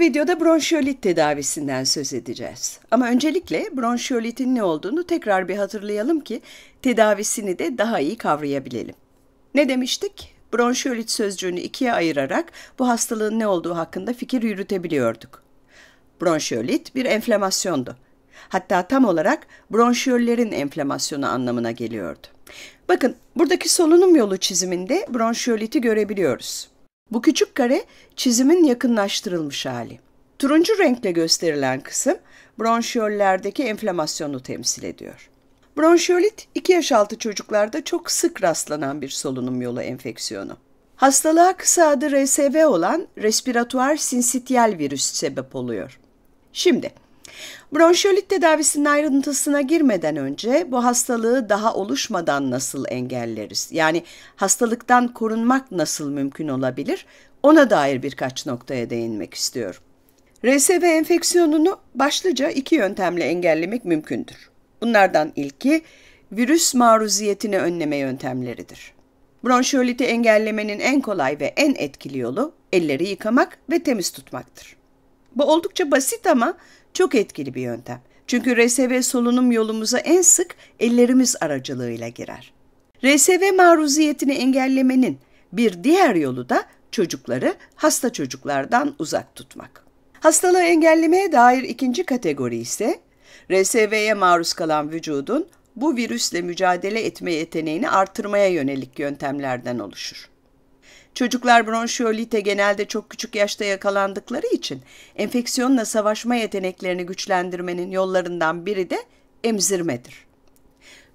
Bu videoda bronşiyolit tedavisinden söz edeceğiz. Ama öncelikle bronşiyolitin ne olduğunu tekrar bir hatırlayalım ki tedavisini de daha iyi kavrayabilelim. Ne demiştik? Bronşiyolit sözcüğünü ikiye ayırarak bu hastalığın ne olduğu hakkında fikir yürütebiliyorduk. Bronşiyolit bir enflamasyondu. Hatta tam olarak bronşiyollerin enflamasyonu anlamına geliyordu. Bakın buradaki solunum yolu çiziminde bronşiyoliti görebiliyoruz. Bu küçük kare çizimin yakınlaştırılmış hali. Turuncu renkle gösterilen kısım bronşiyollerdeki enflamasyonu temsil ediyor. Bronşiyolit 2 yaş altı çocuklarda çok sık rastlanan bir solunum yolu enfeksiyonu. Hastalığa kısa adı RSV olan respiratuar sinsityal virüs sebep oluyor. Şimdi Bronşiolit tedavisinin ayrıntısına girmeden önce bu hastalığı daha oluşmadan nasıl engelleriz? Yani hastalıktan korunmak nasıl mümkün olabilir? Ona dair birkaç noktaya değinmek istiyorum. RSV enfeksiyonunu başlıca iki yöntemle engellemek mümkündür. Bunlardan ilki virüs maruziyetini önleme yöntemleridir. Bronşioliti engellemenin en kolay ve en etkili yolu elleri yıkamak ve temiz tutmaktır. Bu oldukça basit ama çok etkili bir yöntem. Çünkü RSV solunum yolumuza en sık ellerimiz aracılığıyla girer. RSV maruziyetini engellemenin bir diğer yolu da çocukları hasta çocuklardan uzak tutmak. Hastalığı engellemeye dair ikinci kategori ise RSV'ye maruz kalan vücudun bu virüsle mücadele etme yeteneğini artırmaya yönelik yöntemlerden oluşur. Çocuklar bronşiyolite genelde çok küçük yaşta yakalandıkları için enfeksiyonla savaşma yeteneklerini güçlendirmenin yollarından biri de emzirmedir.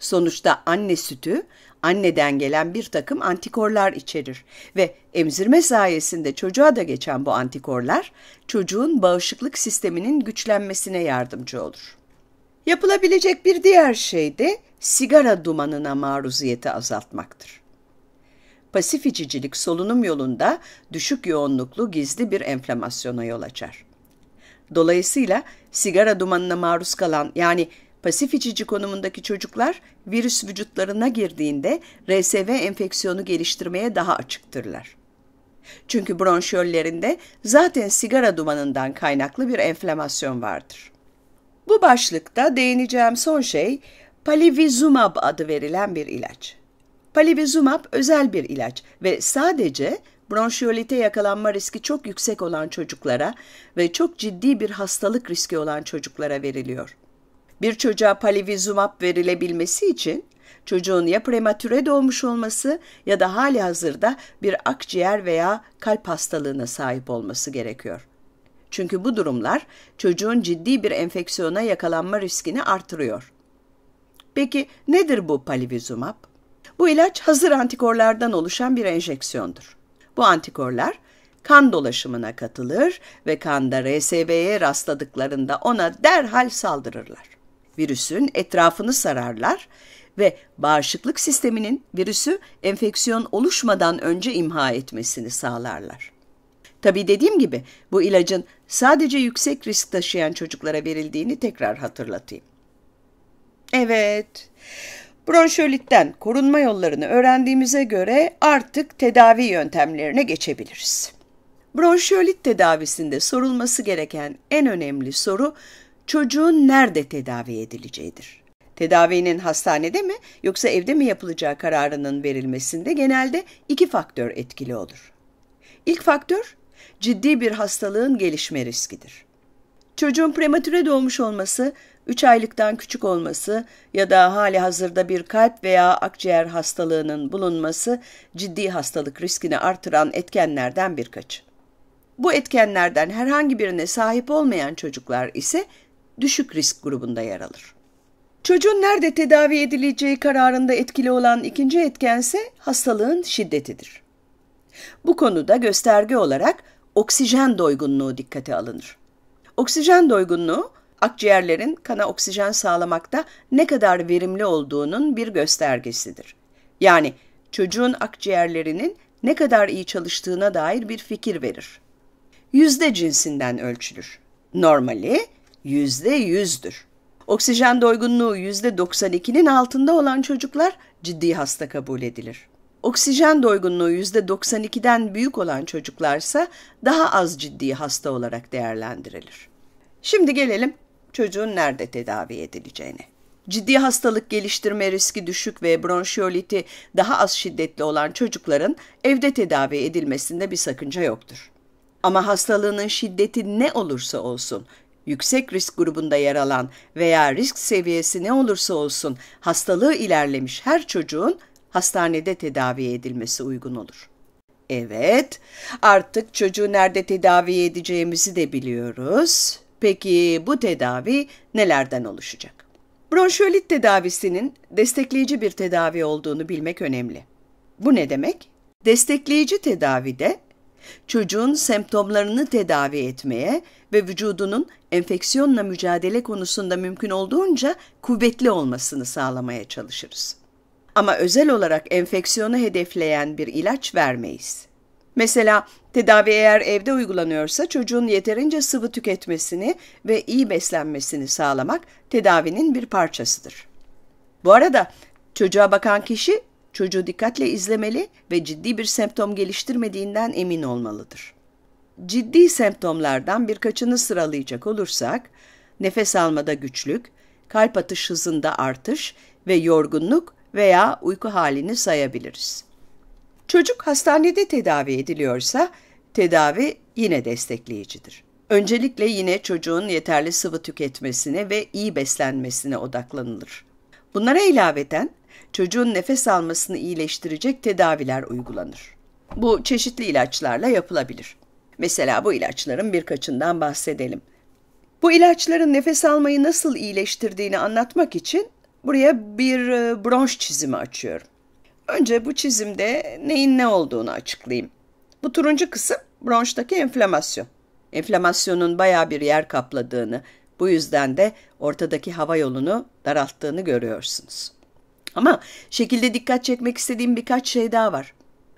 Sonuçta anne sütü anneden gelen bir takım antikorlar içerir ve emzirme sayesinde çocuğa da geçen bu antikorlar çocuğun bağışıklık sisteminin güçlenmesine yardımcı olur. Yapılabilecek bir diğer şey de sigara dumanına maruziyeti azaltmaktır pasif içicilik solunum yolunda düşük yoğunluklu gizli bir enflamasyona yol açar. Dolayısıyla sigara dumanına maruz kalan yani pasif içici konumundaki çocuklar virüs vücutlarına girdiğinde RSV enfeksiyonu geliştirmeye daha açıktırlar. Çünkü bronşiyollerinde zaten sigara dumanından kaynaklı bir enflamasyon vardır. Bu başlıkta değineceğim son şey palivizumab adı verilen bir ilaç. Palivizumab özel bir ilaç ve sadece bronşiyolite yakalanma riski çok yüksek olan çocuklara ve çok ciddi bir hastalık riski olan çocuklara veriliyor. Bir çocuğa palivizumab verilebilmesi için çocuğun ya prematüre doğmuş olması ya da hali hazırda bir akciğer veya kalp hastalığına sahip olması gerekiyor. Çünkü bu durumlar çocuğun ciddi bir enfeksiyona yakalanma riskini artırıyor. Peki nedir bu palivizumab? Bu ilaç hazır antikorlardan oluşan bir enjeksiyondur. Bu antikorlar kan dolaşımına katılır ve kanda RSV'ye rastladıklarında ona derhal saldırırlar. Virüsün etrafını sararlar ve bağışıklık sisteminin virüsü enfeksiyon oluşmadan önce imha etmesini sağlarlar. Tabi dediğim gibi bu ilacın sadece yüksek risk taşıyan çocuklara verildiğini tekrar hatırlatayım. Evet, Bronşolitten korunma yollarını öğrendiğimize göre artık tedavi yöntemlerine geçebiliriz. Bronşolit tedavisinde sorulması gereken en önemli soru çocuğun nerede tedavi edileceğidir. Tedavinin hastanede mi yoksa evde mi yapılacağı kararının verilmesinde genelde iki faktör etkili olur. İlk faktör ciddi bir hastalığın gelişme riskidir. Çocuğun prematüre doğmuş olması 3 aylıktan küçük olması ya da hali hazırda bir kalp veya akciğer hastalığının bulunması ciddi hastalık riskini artıran etkenlerden birkaçı. Bu etkenlerden herhangi birine sahip olmayan çocuklar ise düşük risk grubunda yer alır. Çocuğun nerede tedavi edileceği kararında etkili olan ikinci etkense hastalığın şiddetidir. Bu konuda gösterge olarak oksijen doygunluğu dikkate alınır. Oksijen doygunluğu akciğerlerin kana oksijen sağlamakta ne kadar verimli olduğunun bir göstergesidir. Yani çocuğun akciğerlerinin ne kadar iyi çalıştığına dair bir fikir verir. Yüzde cinsinden ölçülür. Normali yüzde yüzdür. Oksijen doygunluğu yüzde 92'nin altında olan çocuklar ciddi hasta kabul edilir. Oksijen doygunluğu yüzde 92'den büyük olan çocuklarsa daha az ciddi hasta olarak değerlendirilir. Şimdi gelelim çocuğun nerede tedavi edileceğini. Ciddi hastalık geliştirme riski düşük ve bronşiyoliti daha az şiddetli olan çocukların evde tedavi edilmesinde bir sakınca yoktur. Ama hastalığının şiddeti ne olursa olsun, yüksek risk grubunda yer alan veya risk seviyesi ne olursa olsun hastalığı ilerlemiş her çocuğun hastanede tedavi edilmesi uygun olur. Evet, artık çocuğu nerede tedavi edeceğimizi de biliyoruz. Peki bu tedavi nelerden oluşacak? Bronşiolit tedavisinin destekleyici bir tedavi olduğunu bilmek önemli. Bu ne demek? Destekleyici tedavide çocuğun semptomlarını tedavi etmeye ve vücudunun enfeksiyonla mücadele konusunda mümkün olduğunca kuvvetli olmasını sağlamaya çalışırız. Ama özel olarak enfeksiyonu hedefleyen bir ilaç vermeyiz. Mesela tedavi eğer evde uygulanıyorsa çocuğun yeterince sıvı tüketmesini ve iyi beslenmesini sağlamak tedavinin bir parçasıdır. Bu arada çocuğa bakan kişi çocuğu dikkatle izlemeli ve ciddi bir semptom geliştirmediğinden emin olmalıdır. Ciddi semptomlardan birkaçını sıralayacak olursak, nefes almada güçlük, kalp atış hızında artış ve yorgunluk veya uyku halini sayabiliriz. Çocuk hastanede tedavi ediliyorsa tedavi yine destekleyicidir. Öncelikle yine çocuğun yeterli sıvı tüketmesine ve iyi beslenmesine odaklanılır. Bunlara ilaveten çocuğun nefes almasını iyileştirecek tedaviler uygulanır. Bu çeşitli ilaçlarla yapılabilir. Mesela bu ilaçların birkaçından bahsedelim. Bu ilaçların nefes almayı nasıl iyileştirdiğini anlatmak için buraya bir e, bronş çizimi açıyorum. Önce bu çizimde neyin ne olduğunu açıklayayım. Bu turuncu kısım bronştaki enflamasyon. Enflamasyonun baya bir yer kapladığını, bu yüzden de ortadaki hava yolunu daralttığını görüyorsunuz. Ama şekilde dikkat çekmek istediğim birkaç şey daha var.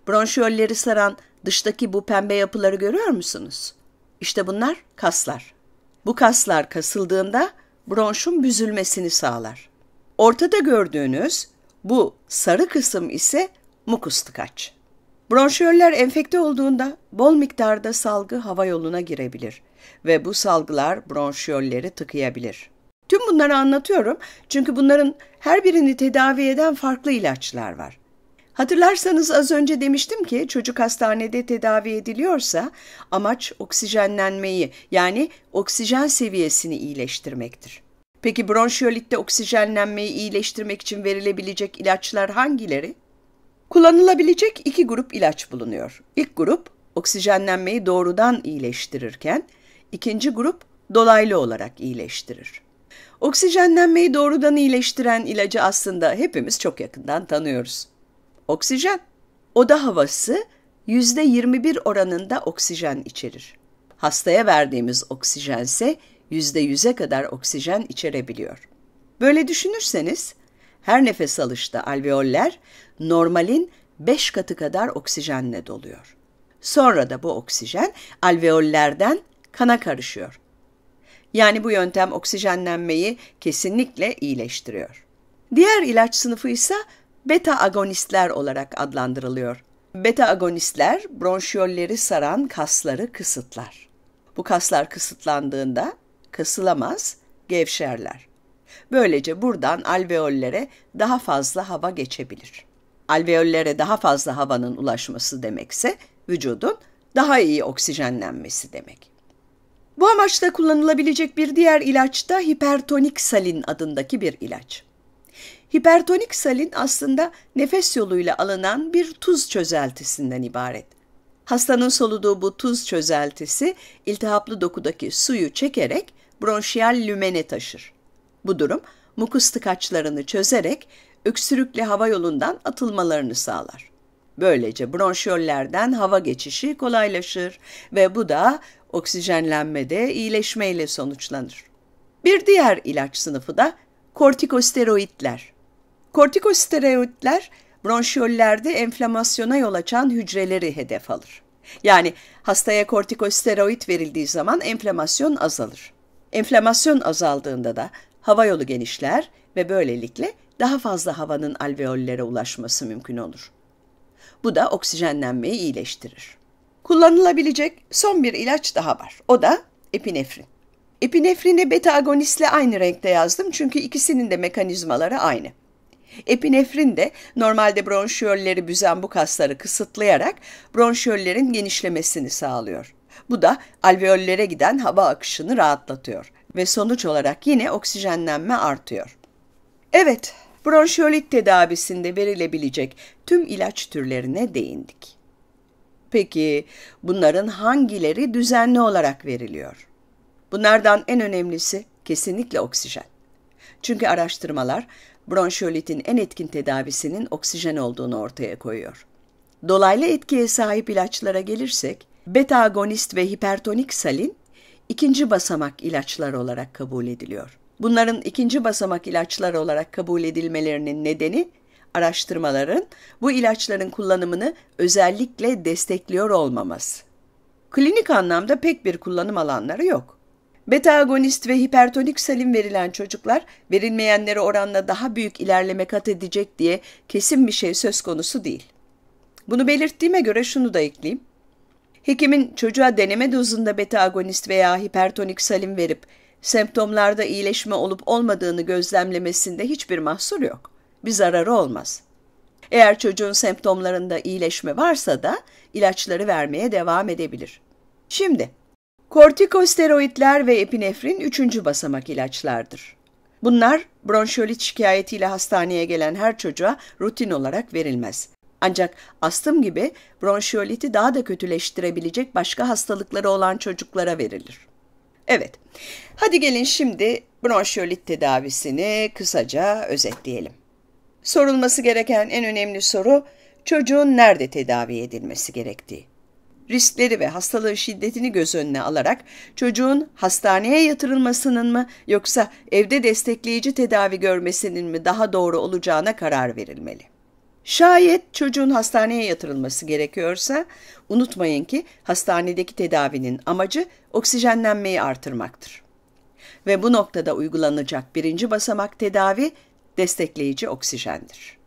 Bronşiyolleri saran dıştaki bu pembe yapıları görüyor musunuz? İşte bunlar kaslar. Bu kaslar kasıldığında bronşun büzülmesini sağlar. Ortada gördüğünüz bu sarı kısım ise mukus tıkaç. Bronşiyörler enfekte olduğunda bol miktarda salgı hava yoluna girebilir ve bu salgılar bronşiyörleri tıkayabilir. Tüm bunları anlatıyorum çünkü bunların her birini tedavi eden farklı ilaçlar var. Hatırlarsanız az önce demiştim ki çocuk hastanede tedavi ediliyorsa amaç oksijenlenmeyi yani oksijen seviyesini iyileştirmektir. Peki bronşiyolitte oksijenlenmeyi iyileştirmek için verilebilecek ilaçlar hangileri? Kullanılabilecek iki grup ilaç bulunuyor. İlk grup oksijenlenmeyi doğrudan iyileştirirken, ikinci grup dolaylı olarak iyileştirir. Oksijenlenmeyi doğrudan iyileştiren ilacı aslında hepimiz çok yakından tanıyoruz. Oksijen, oda havası %21 oranında oksijen içerir. Hastaya verdiğimiz oksijense, %100'e kadar oksijen içerebiliyor. Böyle düşünürseniz her nefes alışta alveoller normalin 5 katı kadar oksijenle doluyor. Sonra da bu oksijen alveollerden kana karışıyor. Yani bu yöntem oksijenlenmeyi kesinlikle iyileştiriyor. Diğer ilaç sınıfı ise beta agonistler olarak adlandırılıyor. Beta agonistler bronşiyolleri saran kasları kısıtlar. Bu kaslar kısıtlandığında kısılamaz, gevşerler. Böylece buradan alveollere daha fazla hava geçebilir. Alveollere daha fazla havanın ulaşması demekse vücudun daha iyi oksijenlenmesi demek. Bu amaçla kullanılabilecek bir diğer ilaç da hipertonik salin adındaki bir ilaç. Hipertonik salin aslında nefes yoluyla alınan bir tuz çözeltisinden ibaret. Hastanın soluduğu bu tuz çözeltisi iltihaplı dokudaki suyu çekerek bronşiyal lümene taşır. Bu durum mukus tıkaçlarını çözerek öksürükle hava yolundan atılmalarını sağlar. Böylece bronşiyollerden hava geçişi kolaylaşır ve bu da oksijenlenmede iyileşmeyle sonuçlanır. Bir diğer ilaç sınıfı da kortikosteroidler. Kortikosteroidler bronşiyollerde enflamasyona yol açan hücreleri hedef alır. Yani hastaya kortikosteroid verildiği zaman enflamasyon azalır. Enflamasyon azaldığında da hava yolu genişler ve böylelikle daha fazla havanın alveollere ulaşması mümkün olur. Bu da oksijenlenmeyi iyileştirir. Kullanılabilecek son bir ilaç daha var. O da epinefrin. Epinefrini beta agonistle aynı renkte yazdım çünkü ikisinin de mekanizmaları aynı. Epinefrin de normalde bronşiyolleri büzen bu kasları kısıtlayarak bronşiyollerin genişlemesini sağlıyor. Bu da alveollere giden hava akışını rahatlatıyor ve sonuç olarak yine oksijenlenme artıyor. Evet, bronşiolit tedavisinde verilebilecek tüm ilaç türlerine değindik. Peki bunların hangileri düzenli olarak veriliyor? Bunlardan en önemlisi kesinlikle oksijen. Çünkü araştırmalar bronşiolitin en etkin tedavisinin oksijen olduğunu ortaya koyuyor. Dolaylı etkiye sahip ilaçlara gelirsek, Beta agonist ve hipertonik salin ikinci basamak ilaçlar olarak kabul ediliyor. Bunların ikinci basamak ilaçlar olarak kabul edilmelerinin nedeni araştırmaların bu ilaçların kullanımını özellikle destekliyor olmaması. Klinik anlamda pek bir kullanım alanları yok. Beta agonist ve hipertonik salin verilen çocuklar verilmeyenlere oranla daha büyük ilerleme kat edecek diye kesin bir şey söz konusu değil. Bunu belirttiğime göre şunu da ekleyeyim. Hekimin çocuğa deneme dozunda beta agonist veya hipertonik salim verip semptomlarda iyileşme olup olmadığını gözlemlemesinde hiçbir mahsur yok. Bir zararı olmaz. Eğer çocuğun semptomlarında iyileşme varsa da ilaçları vermeye devam edebilir. Şimdi, kortikosteroidler ve epinefrin üçüncü basamak ilaçlardır. Bunlar bronşiolit şikayetiyle hastaneye gelen her çocuğa rutin olarak verilmez. Ancak astım gibi bronşiyoliti daha da kötüleştirebilecek başka hastalıkları olan çocuklara verilir. Evet, hadi gelin şimdi bronşiyolit tedavisini kısaca özetleyelim. Sorulması gereken en önemli soru çocuğun nerede tedavi edilmesi gerektiği riskleri ve hastalığın şiddetini göz önüne alarak çocuğun hastaneye yatırılmasının mı yoksa evde destekleyici tedavi görmesinin mi daha doğru olacağına karar verilmeli. Şayet çocuğun hastaneye yatırılması gerekiyorsa unutmayın ki hastanedeki tedavinin amacı oksijenlenmeyi artırmaktır. Ve bu noktada uygulanacak birinci basamak tedavi destekleyici oksijendir.